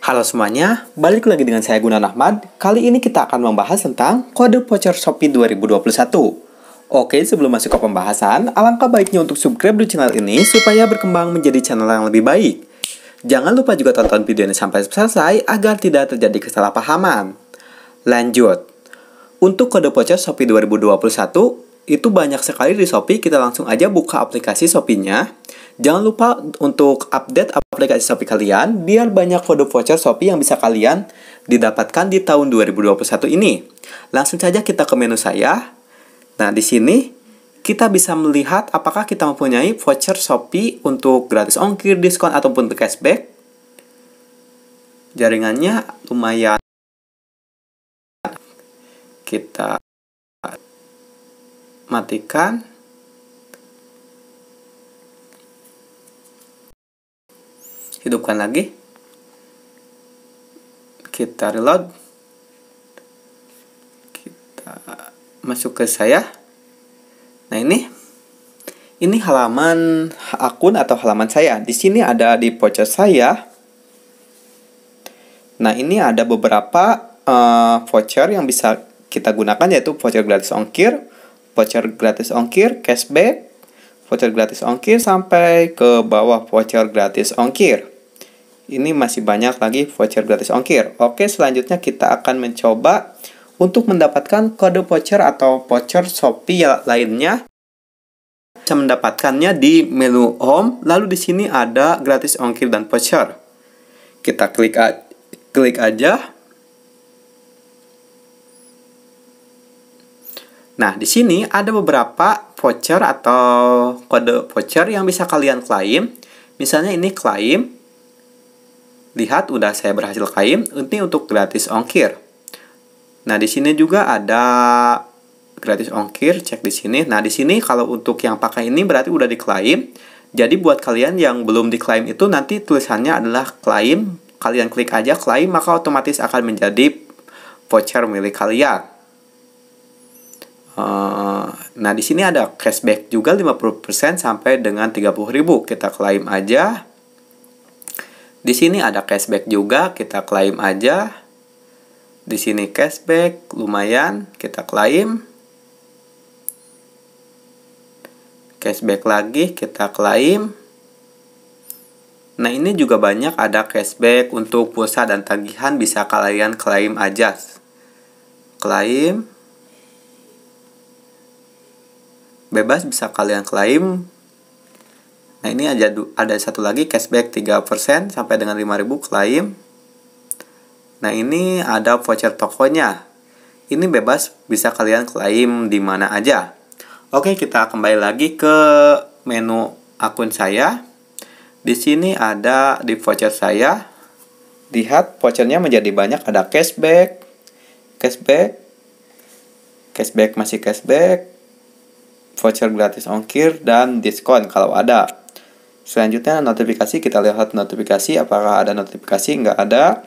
Halo semuanya, balik lagi dengan saya Gunan Ahmad. Kali ini kita akan membahas tentang kode voucher Shopee 2021. Oke, sebelum masuk ke pembahasan, alangkah baiknya untuk subscribe di channel ini supaya berkembang menjadi channel yang lebih baik. Jangan lupa juga tonton video ini sampai selesai agar tidak terjadi kesalahpahaman. Lanjut. Untuk kode voucher Shopee 2021, itu banyak sekali di Shopee, kita langsung aja buka aplikasi Shopee-nya. Jangan lupa untuk update aplikasi Shopee kalian, biar banyak kode voucher Shopee yang bisa kalian didapatkan di tahun 2021 ini. Langsung saja kita ke menu saya. Nah, di sini kita bisa melihat apakah kita mempunyai voucher Shopee untuk gratis ongkir, diskon, ataupun cashback. Jaringannya lumayan. Kita matikan hidupkan lagi kita reload kita masuk ke saya nah ini ini halaman akun atau halaman saya di sini ada di voucher saya nah ini ada beberapa uh, voucher yang bisa kita gunakan yaitu voucher gratis ongkir voucher gratis ongkir, cashback, voucher gratis ongkir sampai ke bawah voucher gratis ongkir. Ini masih banyak lagi voucher gratis ongkir. Oke, selanjutnya kita akan mencoba untuk mendapatkan kode voucher atau voucher Shopee ya, lainnya. Bisa mendapatkannya di menu home, lalu di sini ada gratis ongkir dan voucher. Kita klik klik aja Nah, di sini ada beberapa voucher atau kode voucher yang bisa kalian klaim. Misalnya ini klaim. Lihat, udah saya berhasil klaim. Ini untuk gratis ongkir. Nah, di sini juga ada gratis ongkir. Cek di sini. Nah, di sini kalau untuk yang pakai ini berarti udah diklaim. Jadi buat kalian yang belum diklaim itu nanti tulisannya adalah klaim. Kalian klik aja klaim maka otomatis akan menjadi voucher milik kalian. Eh, nah di sini ada cashback juga 50% sampai dengan 30.000 kita klaim aja. Di sini ada cashback juga kita klaim aja. Di sini cashback lumayan kita klaim. Cashback lagi kita klaim. Nah ini juga banyak ada cashback untuk pulsa dan tagihan bisa kalian klaim aja. Klaim bebas bisa kalian klaim nah ini ada ada satu lagi cashback 3% sampai dengan 5000 klaim nah ini ada voucher tokonya ini bebas bisa kalian klaim di mana aja oke kita kembali lagi ke menu akun saya di sini ada di voucher saya lihat vouchernya menjadi banyak ada cashback cashback cashback masih cashback voucher gratis ongkir, dan diskon kalau ada. Selanjutnya notifikasi, kita lihat notifikasi apakah ada notifikasi, nggak ada.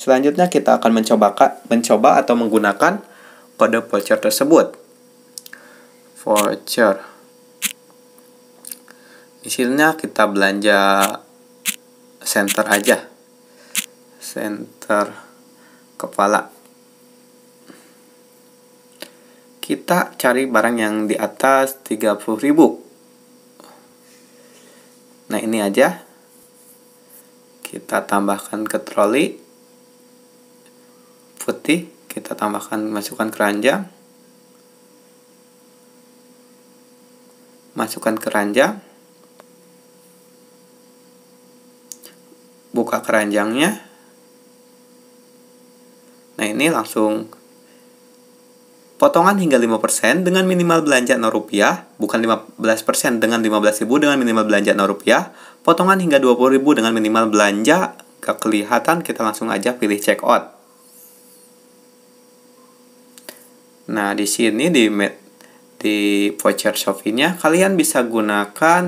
Selanjutnya kita akan mencoba, mencoba atau menggunakan kode voucher tersebut. Voucher. Isinya kita belanja center aja. Center kepala. kita cari barang yang di atas 30.000 nah ini aja kita tambahkan ke troli putih kita tambahkan masukkan keranjang masukkan keranjang buka keranjangnya nah ini langsung Potongan hingga 5% dengan minimal belanja rp rupiah, bukan 15% dengan 15.000 dengan minimal belanja rp rupiah, potongan hingga 20.000 dengan minimal belanja, kelihatan kita langsung aja pilih check out. Nah, di sini di di voucher Shopee-nya kalian bisa gunakan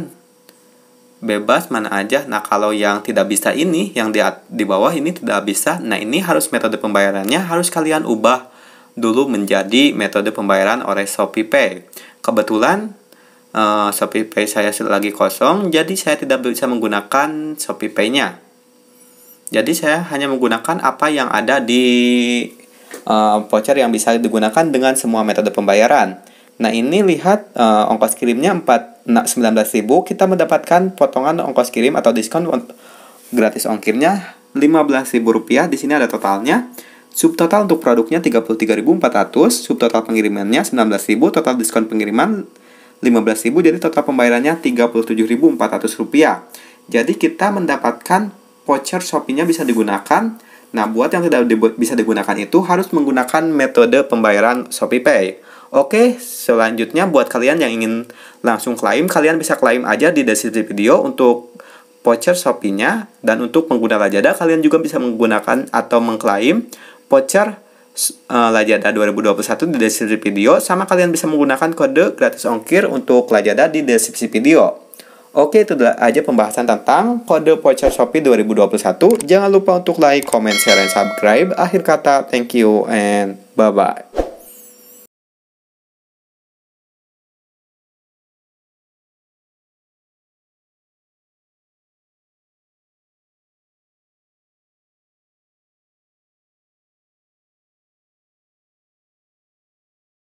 bebas mana aja. Nah, kalau yang tidak bisa ini, yang di di bawah ini tidak bisa. Nah, ini harus metode pembayarannya harus kalian ubah dulu menjadi metode pembayaran oleh ShopeePay. Kebetulan uh, eh, ShopeePay saya lagi kosong, jadi saya tidak bisa menggunakan ShopeePay-nya. Jadi saya hanya menggunakan apa yang ada di uh, voucher yang bisa digunakan dengan semua metode pembayaran. Nah ini lihat uh, ongkos kirimnya 4 19.000 nah, kita mendapatkan potongan ongkos kirim atau diskon gratis ongkirnya 15.000 rupiah di sini ada totalnya Subtotal untuk produknya 33.400, subtotal pengirimannya 19.000, total diskon pengiriman 15.000, jadi total pembayarannya 37.400 rupiah. Jadi kita mendapatkan voucher Shopee-nya bisa digunakan. Nah, buat yang tidak bisa digunakan itu harus menggunakan metode pembayaran Shopee Pay. Oke, selanjutnya buat kalian yang ingin langsung klaim, kalian bisa klaim aja di deskripsi video untuk voucher Shopee-nya dan untuk pengguna Lazada kalian juga bisa menggunakan atau mengklaim voucher uh, Lazada 2021 di deskripsi video sama kalian bisa menggunakan kode gratis ongkir untuk Lazada di deskripsi video. Oke, itu aja pembahasan tentang kode voucher Shopee 2021. Jangan lupa untuk like, comment, share, dan subscribe. Akhir kata, thank you and bye-bye.